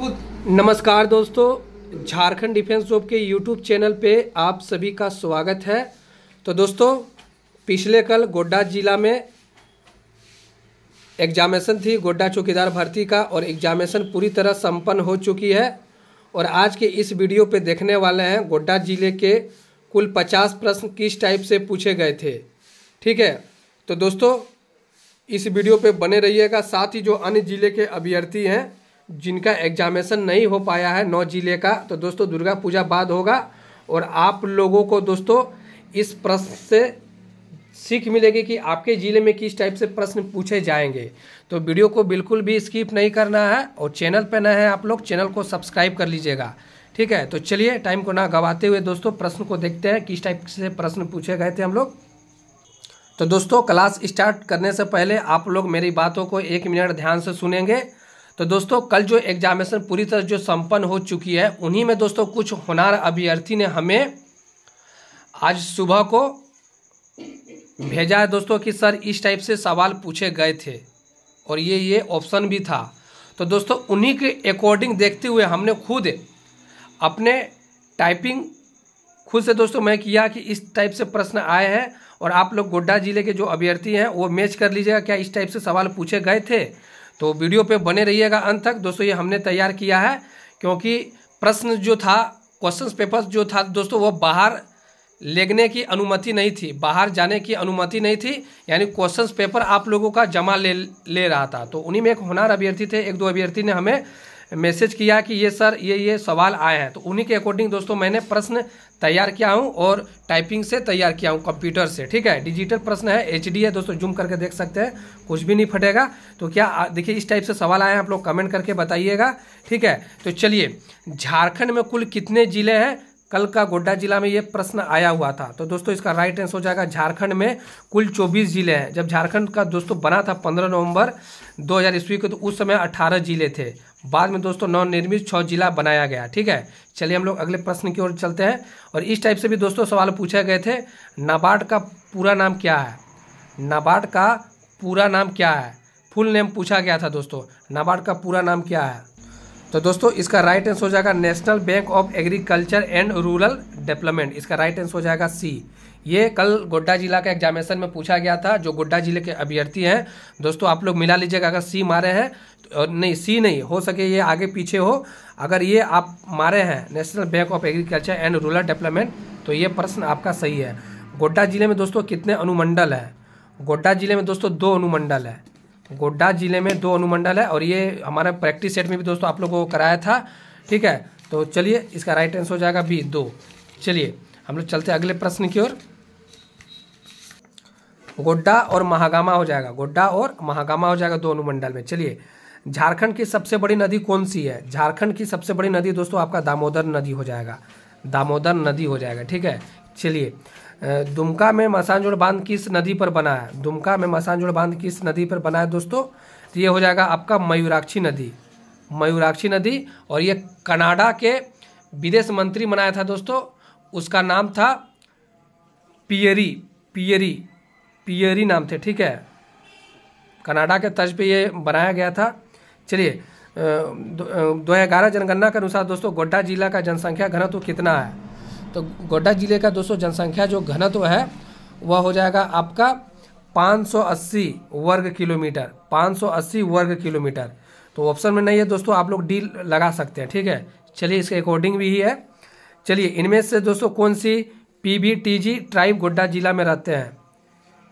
नमस्कार दोस्तों Jharkhand defence job के यूट्यूब चैनल पे आप सभी का स्वागत है तो दोस्तों पिछले कल गोड्डा जिला में एग्जामेशन थी गोड्डा चौकीदार भर्ती का और एग्जामेशन पूरी तरह संपन्न हो चुकी है और आज के इस वीडियो पे देखने वाले हैं गोड्डा जिले के कुल पचास प्रश्न किस टाइप से पूछे गए थे ठीक है तो दोस्तों इस वीडियो पे बने रहिएगा साथ ही जो अन्य ज़िले के अभ्यर्थी हैं जिनका एग्जामेशन नहीं हो पाया है नौ जिले का तो दोस्तों दुर्गा पूजा बाद होगा और आप लोगों को दोस्तों इस प्रश्न से सीख मिलेगी कि आपके ज़िले में किस टाइप से प्रश्न पूछे जाएंगे तो वीडियो को बिल्कुल भी स्किप नहीं करना है और चैनल पर नए हैं आप लोग चैनल को सब्सक्राइब कर लीजिएगा ठीक है तो चलिए टाइम को ना गवाते हुए दोस्तों प्रश्न को देखते हैं किस टाइप से प्रश्न पूछे गए थे हम लोग तो दोस्तों क्लास स्टार्ट करने से पहले आप लोग मेरी बातों को एक मिनट ध्यान से सुनेंगे तो दोस्तों कल जो एग्जामिनेशन पूरी तरह जो संपन्न हो चुकी है उन्हीं में दोस्तों कुछ होनार अभ्यर्थी ने हमें आज सुबह को भेजा है दोस्तों कि सर इस टाइप से सवाल पूछे गए थे और ये ये ऑप्शन भी था तो दोस्तों उन्हीं के अकॉर्डिंग देखते हुए हमने खुद अपने टाइपिंग खुद से दोस्तों मैं किया कि इस टाइप से प्रश्न आए हैं और आप लोग गोड्डा जिले के जो अभ्यर्थी हैं वो मैच कर लीजिएगा क्या इस टाइप से सवाल पूछे गए थे तो वीडियो पे बने रहिएगा अंत तक दोस्तों ये हमने तैयार किया है क्योंकि प्रश्न जो था क्वेश्चन पेपर जो था दोस्तों वह बाहर लेगने की अनुमति नहीं थी बाहर जाने की अनुमति नहीं थी यानी क्वेश्चन पेपर आप लोगों का जमा ले ले रहा था तो उन्हीं में एक होनार अभ्यर्थी थे एक दो अभ्यर्थी ने हमें मैसेज किया कि ये सर ये ये सवाल आए हैं तो उन्हीं के अकॉर्डिंग दोस्तों मैंने प्रश्न तैयार किया हूँ और टाइपिंग से तैयार किया हूँ कंप्यूटर से ठीक है डिजिटल प्रश्न है एच है दोस्तों जूम करके देख सकते हैं कुछ भी नहीं फटेगा तो क्या देखिए इस टाइप से सवाल आए हैं आप लोग कमेंट करके बताइएगा ठीक है तो चलिए झारखंड में कुल कितने ज़िले हैं कल का गोड्डा जिला में ये प्रश्न आया हुआ था तो दोस्तों इसका राइट आंसर हो जाएगा झारखंड में कुल 24 जिले हैं जब झारखंड का दोस्तों बना था 15 नवंबर 2000 हज़ार ईस्वी को तो उस समय 18 जिले थे बाद में दोस्तों नवनिर्मित छः जिला बनाया गया ठीक है चलिए हम लोग अगले प्रश्न की ओर चलते हैं और इस टाइप से भी दोस्तों सवाल पूछे गए थे नाबार्ड का पूरा नाम क्या है नाबार्ड का पूरा नाम क्या है फुल नेम पूछा गया था दोस्तों नाबार्ड का पूरा नाम क्या है तो दोस्तों इसका राइट आंसर हो जाएगा national bank of agriculture and rural development इसका राइट आंसर हो जाएगा सी ये कल गोड्डा जिला का एग्जामिनेशन में पूछा गया था जो गोड्डा जिले के अभ्यर्थी हैं दोस्तों आप लोग मिला लीजिएगा अगर सी मारे हैं तो नहीं सी नहीं हो सके ये आगे पीछे हो अगर ये आप मारे हैं national bank of agriculture and rural development तो ये प्रश्न आपका सही है गोड्डा जिले में दोस्तों कितने अनुमंडल हैं गोड्डा जिले में दोस्तों दो अनुमंडल है गोड्डा जिले में दो अनुमंडल है और ये हमारा प्रैक्टिस सेट में भी दोस्तों आप लोगों को कराया था ठीक है तो चलिए इसका राइट आंसर हो जाएगा बी दो चलिए हम लोग चलते अगले प्रश्न की ओर गोड्डा और महागामा हो जाएगा गोड्डा और महागामा हो जाएगा दो अनुमंडल में चलिए झारखंड की सबसे बड़ी नदी कौन सी है झारखंड की सबसे बड़ी नदी दोस्तों आपका दामोदर नदी हो जाएगा दामोदर नदी हो जाएगा ठीक है चलिए दुमका में मसानजोड़ बांध किस नदी पर बना है दुमका में मसानजोड़ बांध किस नदी पर बना है दोस्तों तो ये हो जाएगा आपका मयूराक्षी नदी मयूराक्षी नदी और ये कनाडा के विदेश मंत्री बनाया था दोस्तों उसका नाम था पियरी पियरी पियरी नाम थे ठीक है कनाडा के तर्ज पे ये बनाया गया था चलिए दो हज़ार ग्यारह जनगणना के अनुसार दोस्तों गोड्डा जिला का जनसंख्या घनत्व कितना है तो गोड्डा जिले का दोस्तों जनसंख्या जो घनत्व है वह हो जाएगा आपका 580 वर्ग किलोमीटर 580 वर्ग किलोमीटर तो ऑप्शन में नहीं है दोस्तों आप लोग डी लगा सकते हैं ठीक है चलिए इसके अकॉर्डिंग भी ही है चलिए इनमें से दोस्तों कौन सी पीबीटीजी ट्राइब गोड्डा जिला में रहते हैं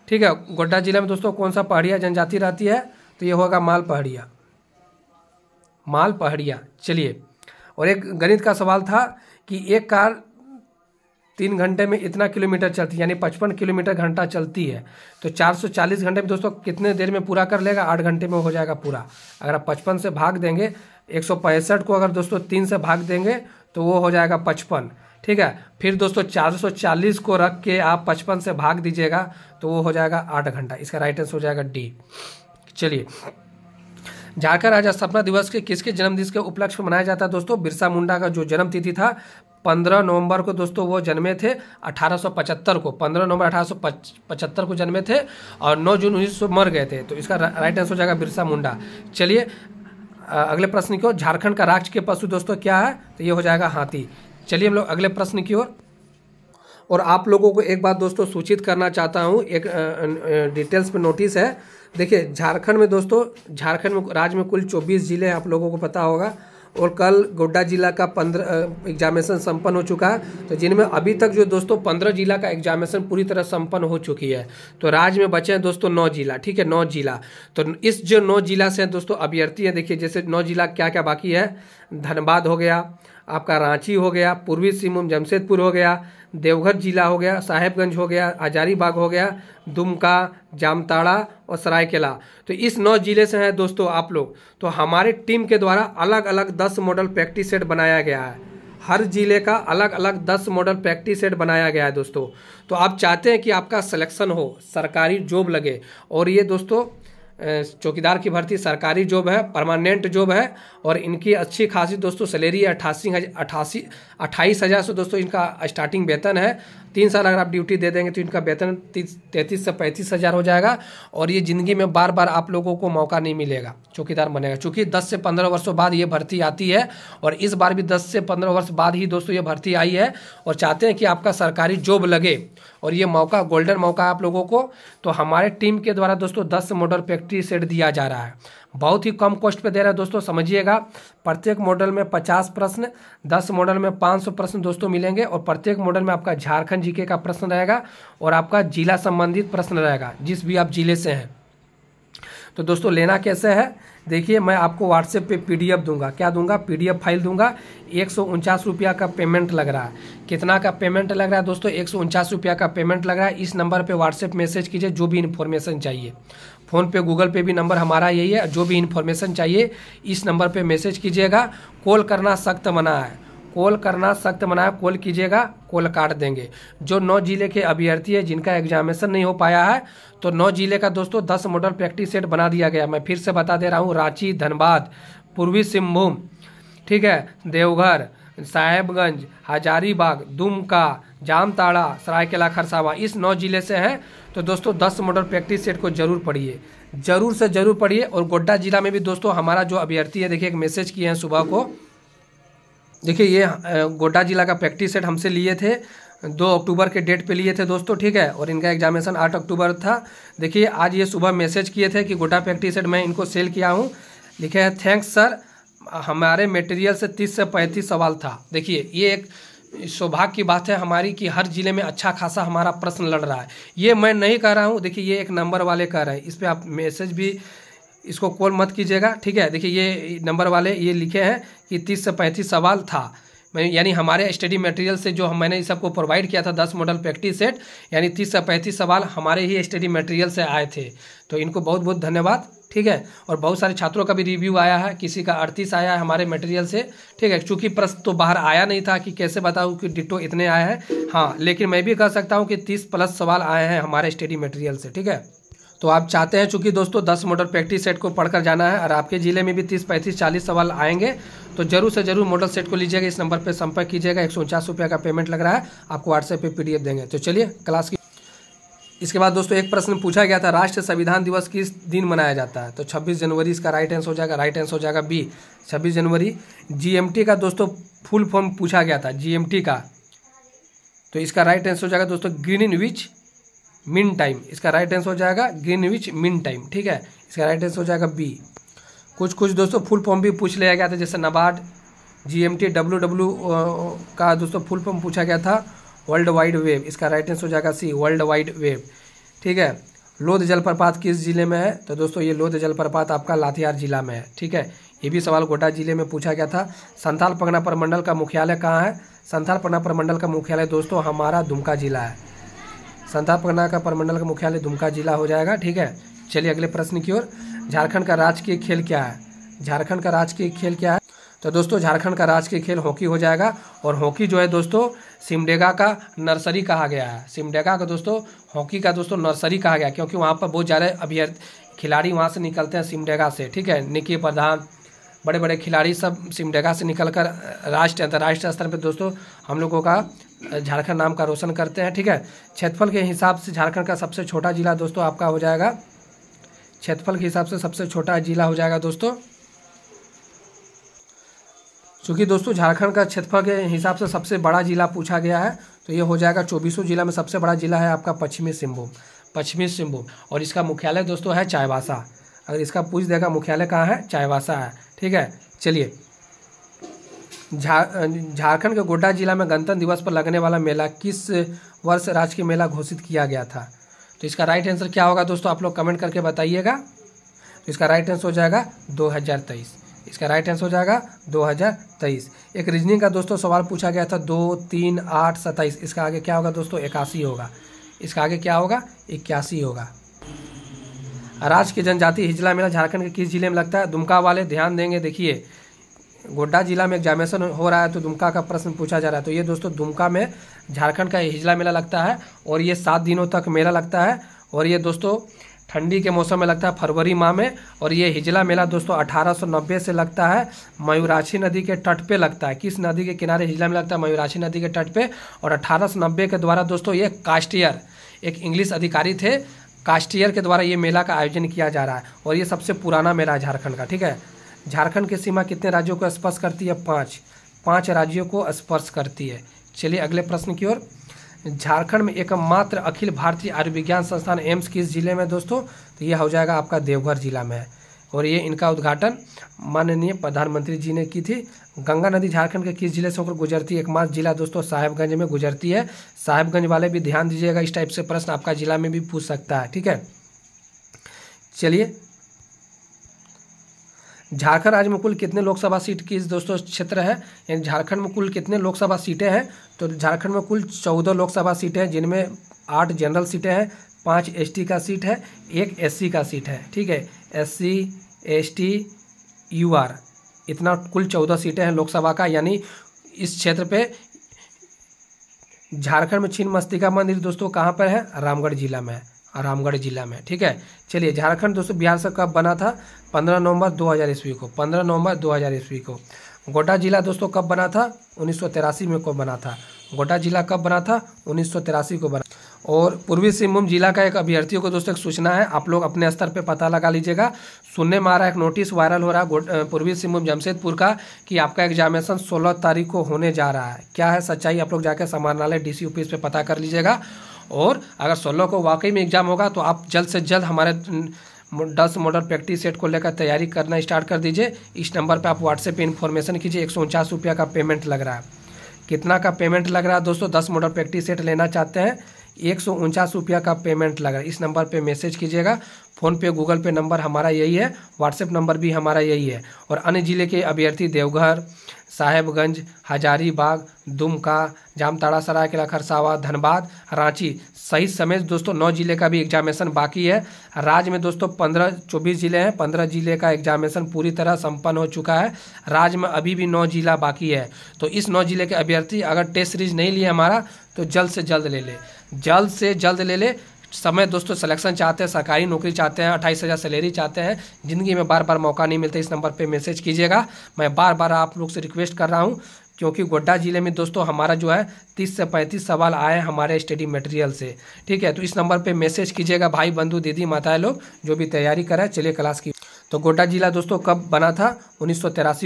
ठीक है गोड्डा जिला में दोस्तों कौन सा पहाड़िया जनजाति रहती है तो ये होगा माल पहाड़िया माल पहाड़िया चलिए और एक गणित का सवाल था कि एक कार तीन घंटे में इतना किलोमीटर चलती है यानी पचपन किलोमीटर घंटा चलती है तो 440 घंटे में दोस्तों कितने देर में पूरा कर लेगा आठ घंटे में हो जाएगा पूरा अगर आप पचपन से भाग देंगे एक को अगर दोस्तों तीन से भाग देंगे तो वो हो जाएगा पचपन ठीक है फिर दोस्तों 440 को रख के आप पचपन से भाग दीजिएगा तो वो हो जाएगा आठ घंटा इसका राइट आंसर हो जाएगा डी चलिए झारखंड राज्य स्थापना दिवस के किसके जन्मदिन के उपलक्ष्य में मनाया जाता है दोस्तों बिरसा मुंडा का जो जन्म तिथि था पंद्रह नवंबर को दोस्तों वो जन्मे थे 1875 को पंद्रह नवंबर पचहत्तर को जन्मे थे और 9 जून सौ मर गए थे तो इसका राइट आंसर हो जाएगा बिरसा मुंडा चलिए अगले प्रश्न की ओर झारखंड का राष्ट्र के पशु दोस्तों क्या है तो ये हो जाएगा हाथी चलिए हम लोग अगले प्रश्न की ओर और आप लोगों को एक बात दोस्तों सूचित करना चाहता हूँ एक डिटेल्स पर नोटिस है देखिए झारखंड में दोस्तों झारखंड में राज्य में कुल 24 जिले हैं आप लोगों को पता होगा और कल गोड्डा जिला का पंद्रह एग्जामिनेशन संपन्न हो चुका है तो जिनमें अभी तक जो दोस्तों पंद्रह जिला का एग्जामिनेशन पूरी तरह संपन्न हो चुकी है तो राज्य में बचे हैं दोस्तों नौ जिला ठीक है नौ जिला तो इस जो नौ जिला से दोस्तों अभ्यर्थी हैं देखिए जैसे नौ जिला क्या क्या बाकी है धनबाद हो गया आपका रांची हो गया पूर्वी सिंहभूम जमशेदपुर हो गया देवघर जिला हो गया साहेबगंज हो गया हजारीबाग हो गया दुमका जामताड़ा और सरायकेला तो इस नौ ज़िले से हैं दोस्तों आप लोग तो हमारे टीम के द्वारा अलग अलग दस मॉडल प्रैक्टिस सेट बनाया गया है हर ज़िले का अलग अलग दस मॉडल प्रैक्टिस सेट बनाया गया है दोस्तों तो आप चाहते हैं कि आपका सिलेक्शन हो सरकारी जॉब लगे और ये दोस्तों चौकीदार की भर्ती सरकारी जॉब है परमानेंट जॉब है और इनकी अच्छी खासी दोस्तों सैलरी है अट्ठासी अट्ठासी अट्ठाईस हज़ार से दोस्तों इनका स्टार्टिंग वेतन है तीन साल अगर आप ड्यूटी दे देंगे तो इनका वेतन तैंतीस से पैंतीस हज़ार हो जाएगा और ये ज़िंदगी में बार बार आप लोगों को मौका नहीं मिलेगा चौकीदार बनेगा चूँकि दस से पंद्रह वर्षों बाद ये भर्ती आती है और इस बार भी दस से पंद्रह वर्ष बाद ही दोस्तों ये भर्ती आई है और चाहते हैं कि आपका सरकारी जॉब लगे और ये मौका गोल्डन मौका आप लोगों को तो हमारे टीम के द्वारा दोस्तों दस मोटर फैक्ट्री सेट दिया जा रहा है बहुत ही कम कॉस्ट पे दे रहा है दोस्तों समझिएगा प्रत्येक मॉडल में 50 प्रश्न 10 मॉडल में 500 प्रश्न दोस्तों मिलेंगे और प्रत्येक मॉडल में आपका झारखंड जीके का प्रश्न रहेगा और आपका जिला संबंधित प्रश्न रहेगा जिस भी आप जिले से हैं तो दोस्तों लेना कैसे है देखिए मैं आपको व्हाट्सएप पे पीडीएफ दूंगा क्या दूंगा पीडीएफ फाइल दूंगा एक सौ रुपया का पेमेंट लग रहा है कितना का पेमेंट लग रहा है दोस्तों एक सौ रुपया का पेमेंट लग रहा है इस नंबर पे व्हाट्सएप मैसेज कीजिए जो भी इन्फॉर्मेशन चाहिए फ़ोन पे गूगल पे भी नंबर हमारा यही है जो भी इन्फॉर्मेशन चाहिए इस नंबर पे मैसेज कीजिएगा कॉल करना सख्त मना है कॉल करना सख्त मना है कॉल कीजिएगा कॉल काट देंगे जो नौ जिले के अभ्यर्थी है जिनका एग्जामिनेशन नहीं हो पाया है तो नौ जिले का दोस्तों दस मॉडल प्रैक्टिस सेट बना दिया गया मैं फिर से बता दे रहा हूँ रांची धनबाद पूर्वी सिंहभूम ठीक है देवघर साहेबगंज हजारीबाग दुमका जामताड़ा सरायकेला खरसावा इस नौ जिले से हैं तो दोस्तों दस मॉडल प्रैक्टिस सेट को जरूर पढ़िए जरूर से जरूर पढ़िए और गोड्डा जिला में भी दोस्तों हमारा जो अभ्यर्थी है देखिए एक मैसेज किए हैं सुबह को देखिए ये गोड्डा जिला का प्रैक्टिस सेट हमसे लिए थे दो अक्टूबर के डेट पे लिए थे दोस्तों ठीक है और इनका एग्जामिनेशन आठ अक्टूबर था देखिए आज ये सुबह मैसेज किए थे कि गोड्डा प्रैक्टिस सेट मैं इनको सेल किया हूँ लिखे हैं थैंक्स सर हमारे मटेरियल से तीस से पैंतीस सवाल था देखिए ये एक सौभाग्य की बात है हमारी कि हर ज़िले में अच्छा खासा हमारा प्रश्न लड़ रहा है ये मैं नहीं कह रहा हूँ देखिए ये एक नंबर वाले कह रहे हैं इस पर आप मैसेज भी इसको कॉल मत कीजिएगा ठीक है देखिए ये नंबर वाले ये लिखे हैं कि तीस से पैंतीस सवाल था मैंने यानी हमारे स्टडी मटेरियल से जो हम मैंने इस सबको प्रोवाइड किया था दस मॉडल प्रैक्टिस सेट यानी तीस से पैंतीस सवाल हमारे ही स्टडी मटेरियल से आए थे तो इनको बहुत बहुत धन्यवाद ठीक है और बहुत सारे छात्रों का भी रिव्यू आया है किसी का अड़तीस आया है हमारे मटेरियल से ठीक है चूंकि प्रश्न तो बाहर आया नहीं था कि कैसे बताऊँ कि डिटो इतने आए हैं हाँ लेकिन मैं भी कह सकता हूँ कि तीस प्लस सवाल आए हैं हमारे स्टडी मटेरियल से ठीक है तो आप चाहते हैं चूंकि दोस्तों दस मॉडल प्रैक्टिस सेट को पढ़कर जाना है और आपके जिले में भी तीस पैंतीस चालीस सवाल आएंगे तो जरूर से जरूर मॉडल सेट को लीजिएगा इस नंबर पर संपर्क कीजिएगा एक सौ का पेमेंट लग रहा है आपको व्हाट्सएप पे पीडीएफ देंगे तो चलिए क्लास इसके बाद दोस्तों एक प्रश्न पूछा गया था राष्ट्रीय संविधान दिवस किस दिन मनाया जाता है तो 26 जनवरी इसका राइट आंसर हो जाएगा राइट आंसर हो जाएगा बी 26 जनवरी जीएमटी का दोस्तों फुल फॉर्म पूछा गया था जीएमटी का तो इसका राइट आंसर हो जाएगा दोस्तों ग्रीन इन विच मिन टाइम इसका राइट आंसर हो जाएगा ग्रीन विच मिन टाइम ठीक है इसका राइट आंसर हो जाएगा बी कुछ कुछ दोस्तों फुल फॉर्म भी पूछ लिया गया था जैसे NABARD G M T W का दोस्तों फुल फॉर्म पूछा गया था वर्ल्ड वाइड वेब इसका राइट आंसर हो जाएगा सी वर्ल्ड वाइड वेब ठीक है लोध जलप्रपात किस जिले में है तो दोस्तों ये लोध जलप्रपात आपका लातिहार जिला में है ठीक है ये भी सवाल गोटा जिले में पूछा गया था संथाल पगना प्रमंडल का मुख्यालय कहाँ है संथाल पगना प्रमंडल का मुख्यालय दोस्तों हमारा दुमका जिला है संथाल पगना का प्रमंडल का मुख्यालय दुमका जिला हो जाएगा ठीक है चलिए अगले प्रश्न की ओर झारखंड का राजकीय खेल क्या है झारखंड का राजकीय खेल क्या है तो दोस्तों झारखंड का राजकीय खेल हॉकी हो जाएगा और हॉकी जो है दोस्तों सिमडेगा का नर्सरी कहा गया है सिमडेगा का दोस्तों हॉकी का दोस्तों नर्सरी कहा गया क्योंकि वहाँ पर बहुत ज़्यादा अभ्यर्थ खिलाड़ी वहाँ से निकलते हैं सिमडेगा से ठीक है निकी प्रधान बड़े बड़े खिलाड़ी सब सिमडेगा से निकल कर राष्ट्रीय अंतर्राष्ट्रीय स्तर पर दोस्तों हम लोगों का झारखंड नाम का रोशन करते हैं ठीक है क्षेत्रफल के हिसाब से झारखंड का सबसे छोटा जिला दोस्तों आपका हो जाएगा क्षेत्रफल के हिसाब से सबसे छोटा जिला हो जाएगा दोस्तों चूँकि दोस्तों झारखंड का क्षेत्रफल के हिसाब से सबसे बड़ा जिला पूछा गया है तो ये हो जाएगा चौबीसों जिला में सबसे बड़ा जिला है आपका पश्चिमी सिंहभूम पश्चिमी सिंहभूम और इसका मुख्यालय दोस्तों है चायबासा अगर इसका पूछ देगा मुख्यालय कहाँ है चायबासा है ठीक है चलिए झारखंड के गोड्डा जिला में गणतंत्र दिवस पर लगने वाला मेला किस वर्ष राजकीय मेला घोषित किया गया था तो इसका राइट आंसर क्या होगा दोस्तों आप लोग कमेंट करके बताइएगा तो इसका राइट आंसर हो जाएगा दो हजार तेईस इसका राइट आंसर हो जाएगा 2023 एक रीजनिंग का दोस्तों सवाल पूछा गया था दो तीन आठ सत्ताईस इसका आगे क्या होगा दोस्तों इक्यासी होगा इसका आगे क्या होगा इक्यासी होगा राज्य की जनजाति हिजला मेला झारखंड के किस जिले में लगता है दुमका वाले ध्यान देंगे देखिए गोड्डा जिला में एग्जामिनेशन हो रहा है तो दुमका का प्रश्न पूछा जा रहा है तो ये दोस्तों दुमका में झारखंड का हिजला मेला लगता है और ये सात दिनों तक मेला लगता है और ये दोस्तों ठंडी के मौसम में लगता है फरवरी माह में और ये हिजला मेला दोस्तों अठारह से लगता है मयूराक्षी नदी के तट पे लगता है किस नदी के किनारे हिजला मेला लगता है मयूराक्षी नदी के तट पे और अठारह के द्वारा दोस्तों ये कास्टियर एक इंग्लिश अधिकारी थे कास्टियर के द्वारा ये मेला का आयोजन किया जा रहा है और ये सबसे पुराना मेला है झारखंड का ठीक है झारखंड की सीमा कितने राज्यों को स्पर्श करती है पाँच पाँच राज्यों को स्पर्श करती है चलिए अगले प्रश्न की ओर झारखंड में एकमात्र अखिल भारतीय आयुर्विज्ञान संस्थान एम्स किस जिले में दोस्तों तो ये हो जाएगा आपका देवघर जिला में और ये इनका उद्घाटन माननीय प्रधानमंत्री जी ने की थी गंगा नदी झारखंड के किस जिले से होकर गुजरती है एकमात्र जिला दोस्तों साहेबगंज में गुजरती है साहेबगंज वाले भी ध्यान दीजिएगा इस टाइप से प्रश्न आपका जिला में भी पूछ सकता है ठीक है चलिए झारखंड राज्य में कुल कितने लोकसभा सीट की दोस्तों क्षेत्र है यानी झारखंड में कुल कितने लोकसभा सीटें हैं तो झारखंड में कुल चौदह लोकसभा सीटें हैं जिनमें आठ जनरल सीटें हैं पाँच एस का सीट है एक एस का सीट है ठीक है एस सी एस इतना कुल चौदह सीटें हैं लोकसभा का यानी इस क्षेत्र पे झारखंड में छिन्न मस्तिका मंदिर दोस्तों कहाँ पर है रामगढ़ जिला में है रामगढ़ जिला में ठीक है चलिए झारखंड दोस्तों बिहार से कब बना था पंद्रह नवंबर 2000 ईस्वी को पंद्रह नवंबर 2000 ईस्वी को गोड्डा जिला दोस्तों कब बना था उन्नीस में कब बना था गोड्डा जिला कब बना था उन्नीस को बना और पूर्वी सिंहभूम जिला का एक अभ्यर्थियों को दोस्तों एक सूचना है आप लोग अपने स्तर पर पता लगा लीजिएगा सुनने में आ रहा है एक नोटिस वायरल हो रहा है पूर्वी सिंहभूम जमशेदपुर का कि आपका एग्जामिनेशन 16 तारीख को होने जा रहा है क्या है सच्चाई आप लोग जाकर समाहरणालय डी सी ऑफिस पर पता कर लीजिएगा और अगर सोलह को वाकई में एग्ज़ाम होगा तो आप जल्द से जल्द हमारे दस मॉडल प्रैक्टिस सेट को लेकर तैयारी करना स्टार्ट कर दीजिए इस नंबर पर आप व्हाट्सएप पर इन्फॉर्मेशन कीजिए एक का पेमेंट लग रहा है कितना का पेमेंट लग रहा है दोस्तों दस मॉडल प्रैक्टिस सेट लेना चाहते हैं एक सौ उनचास रुपया का पेमेंट लगा इस नंबर पे मैसेज कीजिएगा फोन पे गूगल पे नंबर हमारा यही है व्हाट्सएप नंबर भी हमारा यही है और अन्य ज़िले के अभ्यर्थी देवघर साहेबगंज हजारीबाग दुमका जामताड़ा सरायकेला खरसावा धनबाद रांची सही समय दोस्तों नौ जिले का भी एग्जामिनेशन बाकी है राज्य में दोस्तों पंद्रह चौबीस जिले हैं पंद्रह जिले का एग्जामिनेशन पूरी तरह संपन्न हो चुका है राज्य में अभी भी नौ जिला बाकी है तो इस नौ जिले के अभ्यर्थी अगर टेस्ट सीरीज नहीं लिए हमारा तो जल्द से जल्द ले ले जल्द से जल्द ले ले समय दोस्तों सिलेक्शन चाहते हैं सरकारी नौकरी चाहते हैं अट्ठाईस हज़ार सैलरी चाहते हैं ज़िंदगी में बार बार मौका नहीं मिलता इस नंबर पे मैसेज कीजिएगा मैं बार बार आप लोग से रिक्वेस्ट कर रहा हूँ क्योंकि गोड्डा जिले में दोस्तों हमारा जो है तीस से पैंतीस सवाल आए हमारे स्टडी मटेरियल से ठीक है तो इस नंबर पे मैसेज कीजिएगा भाई बंधु दीदी माताएं लोग जो भी तैयारी करें चलिए क्लास की तो गोड्डा जिला दोस्तों कब बना था उन्नीस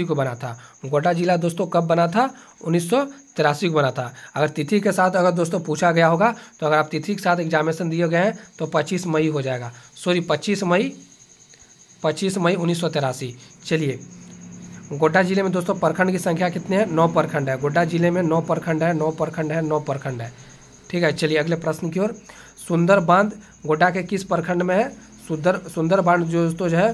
को बना था गोड्डा जिला दोस्तों कब बना था उन्नीस तिरासी को बना था अगर तिथि के साथ अगर दोस्तों पूछा गया होगा तो अगर आप तिथि के साथ एग्जामिनेशन दिए गए हैं तो पच्चीस मई हो जाएगा सॉरी पच्चीस मई पच्चीस मई उन्नीस चलिए गोड्डा जिले में दोस्तों प्रखंड की संख्या कितने हैं नौ प्रखंड है गोड्डा जिले में नौ प्रखंड है नौ प्रखंड है नौ प्रखंड है ठीक है चलिए अगले प्रश्न की ओर सुंदर बांध गोड्डा के किस प्रखंड में है सुंदर सुंदर बांध जो दोस्तों जो है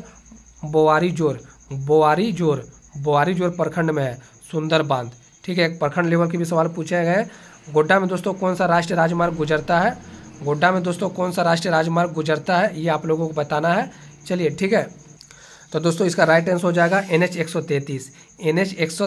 बोवारी जोर बोवारी जोर बोवारी जोर प्रखंड में है सुंदर बांध ठीक है प्रखंड लेवल के भी सवाल पूछे गए गोड्डा में दोस्तों कौन सा राष्ट्रीय राजमार्ग गुजरता है गोड्डा में दोस्तों कौन सा राष्ट्रीय राजमार्ग गुजरता है ये आप लोगों को बताना है चलिए ठीक है तो दोस्तों इसका राइट आंसर हो जाएगा एन एच एक सौ एक सौ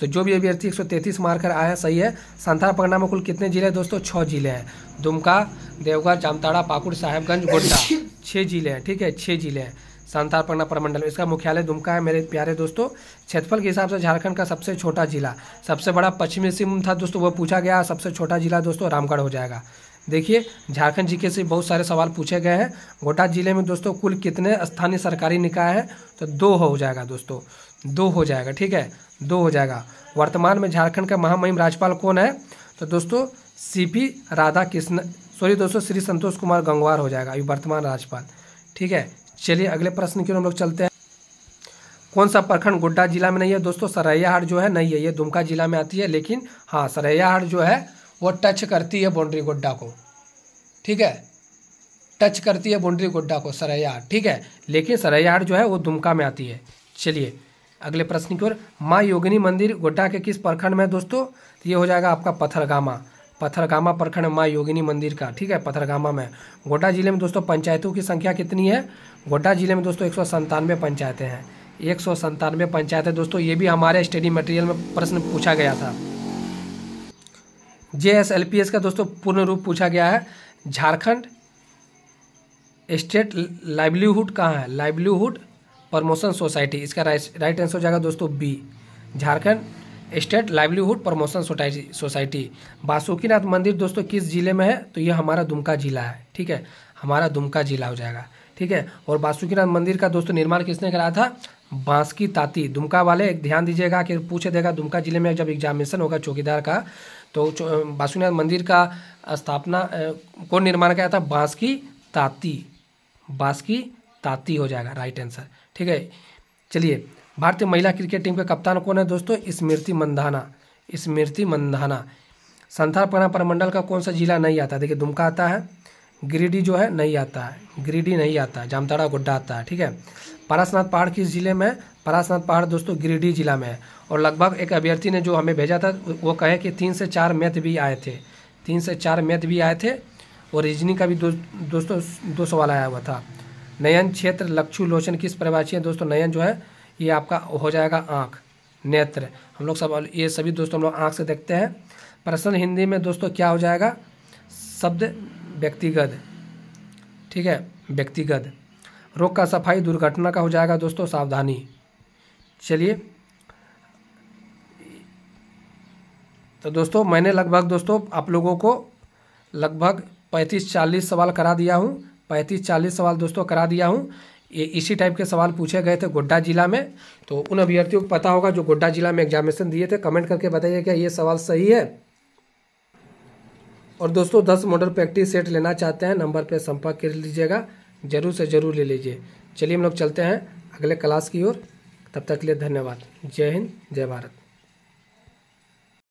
तो जो भी अभ्यर्थी एक सौ तैतीस मारकर आया सही है संथाल परगना में कुल कितने जिले हैं दोस्तों छः जिले हैं दुमका देवघर जामताड़ा पाकुड़ साहेबगंज गोड्डा छः जिले हैं ठीक है छः जिले हैं संथाल परगना प्रमंडल इसका मुख्यालय दुमका है मेरे प्यारे दोस्तों क्षेत्रफल के हिसाब से झारखंड का सबसे छोटा जिला सबसे बड़ा पश्चिमी सिंह था दोस्तों वह पूछा गया सबसे छोटा जिला दोस्तों रामगढ़ हो जाएगा देखिए झारखंड जीके से बहुत सारे सवाल पूछे गए हैं गोटा जिले में दोस्तों कुल कितने स्थानीय सरकारी निकाय हैं तो दो हो जाएगा दोस्तों दो हो जाएगा ठीक है दो हो जाएगा वर्तमान में झारखंड का महामहिम राज्यपाल कौन है तो दोस्तों सीपी राधा कृष्ण सॉरी दोस्तों श्री संतोष कुमार गंगवार हो जाएगा अभी वर्तमान राज्यपाल ठीक है चलिए अगले प्रश्न की हम लोग चलते हैं कौन सा प्रखंड गोड्डा जिला में नहीं है दोस्तों सरैयाहाट जो है नहीं है ये दुमका जिला में आती है लेकिन हाँ सरैयाहाट जो है वो टच करती है बाउंड्री गोड्डा को ठीक है टच करती है बाउंड्री गोड्डा को सरैया ठीक है लेकिन सरैयाहाट जो है वो दुमका में आती है चलिए अगले प्रश्न की ओर माँ योगिनी मंदिर गोड्डा के किस प्रखंड में दोस्तों ये हो जाएगा आपका पथरगामा पथरगामा प्रखंड माँ योगिनी मंदिर का ठीक है पथरगामा में गोड्डा जिले में दोस्तों पंचायतों की संख्या कितनी है गोड्डा जिले में दोस्तों एक सौ संतानवे पंचायतें हैं एक सौ संतानवे पंचायतें दोस्तों ये भी हमारे स्टडी मटेरियल में प्रश्न पूछा गया था J S L P S का दोस्तों पूर्ण रूप पूछा गया है झारखंड स्टेट लाइवलीहुड कहाँ है लाइवलीहुड प्रमोशन सोसाइटी इसका राइट आंसर हो जाएगा दोस्तों B Jharkhand state livelihood promotion society Basukinath मंदिर दोस्तों किस जिले में है तो ये हमारा दुमका जिला है ठीक है हमारा दुमका जिला हो जाएगा ठीक है और बासुकीनाथ मंदिर का दोस्तों निर्माण किसने कराया था बांस की ताती दुमका वाले ध्यान दीजिएगा कि पूछे देगा दुमका जिले में जब एग्जामिनेशन होगा चौकीदार का तो वासुनाथ मंदिर का स्थापना कौन निर्माण किया था बांस की ताती बांस की ताती हो जाएगा राइट आंसर ठीक है चलिए भारतीय महिला क्रिकेट टीम का कप्तान कौन है दोस्तों स्मृति मंदाना स्मृति मंदाना संथाल परमंडल का कौन सा जिला नहीं आता देखिए दुमका आता है गिरिडीह जो है नहीं आता है गिरिडीह नहीं आता है जामताड़ा गोड्डा आता है ठीक है परासनाथ पहाड़ किस जिले में परासनाथ पहाड़ दोस्तों गिरिडीह जिला में है और लगभग एक अभ्यर्थी ने जो हमें भेजा था वो कहे कि तीन से चार मैथ भी आए थे तीन से चार मैथ भी आए थे और रीजनिंग का भी दो, दोस्तों दो सवाल आया हुआ था नयन क्षेत्र लक्षु लोचन किस प्रवासी है दोस्तों नयन जो है ये आपका हो जाएगा आँख नेत्र हम लोग सब ये सभी दोस्तों हम लोग आँख से देखते हैं प्रश्न हिंदी में दोस्तों क्या हो जाएगा शब्द व्यक्तिगत ठीक है व्यक्तिगत रोग का सफाई दुर्घटना का हो जाएगा दोस्तों सावधानी चलिए तो दोस्तों मैंने लगभग दोस्तों आप लोगों को लगभग पैंतीस चालीस सवाल करा दिया हूँ पैंतीस चालीस सवाल दोस्तों करा दिया हूँ ये इसी टाइप के सवाल पूछे गए थे गोड्डा जिला में तो उन अभ्यर्थियों को पता होगा जो गोड्डा जिला में एग्जामिनेशन दिए थे कमेंट करके बताइए क्या ये सवाल सही है और दोस्तों दस मॉडल प्रैक्टिस सेट लेना चाहते हैं नंबर पर संपर्क कर लीजिएगा ज़रूर से ज़रूर ले लीजिए चलिए हम लोग चलते हैं अगले क्लास की ओर तब तक के लिए धन्यवाद जय हिंद जय भारत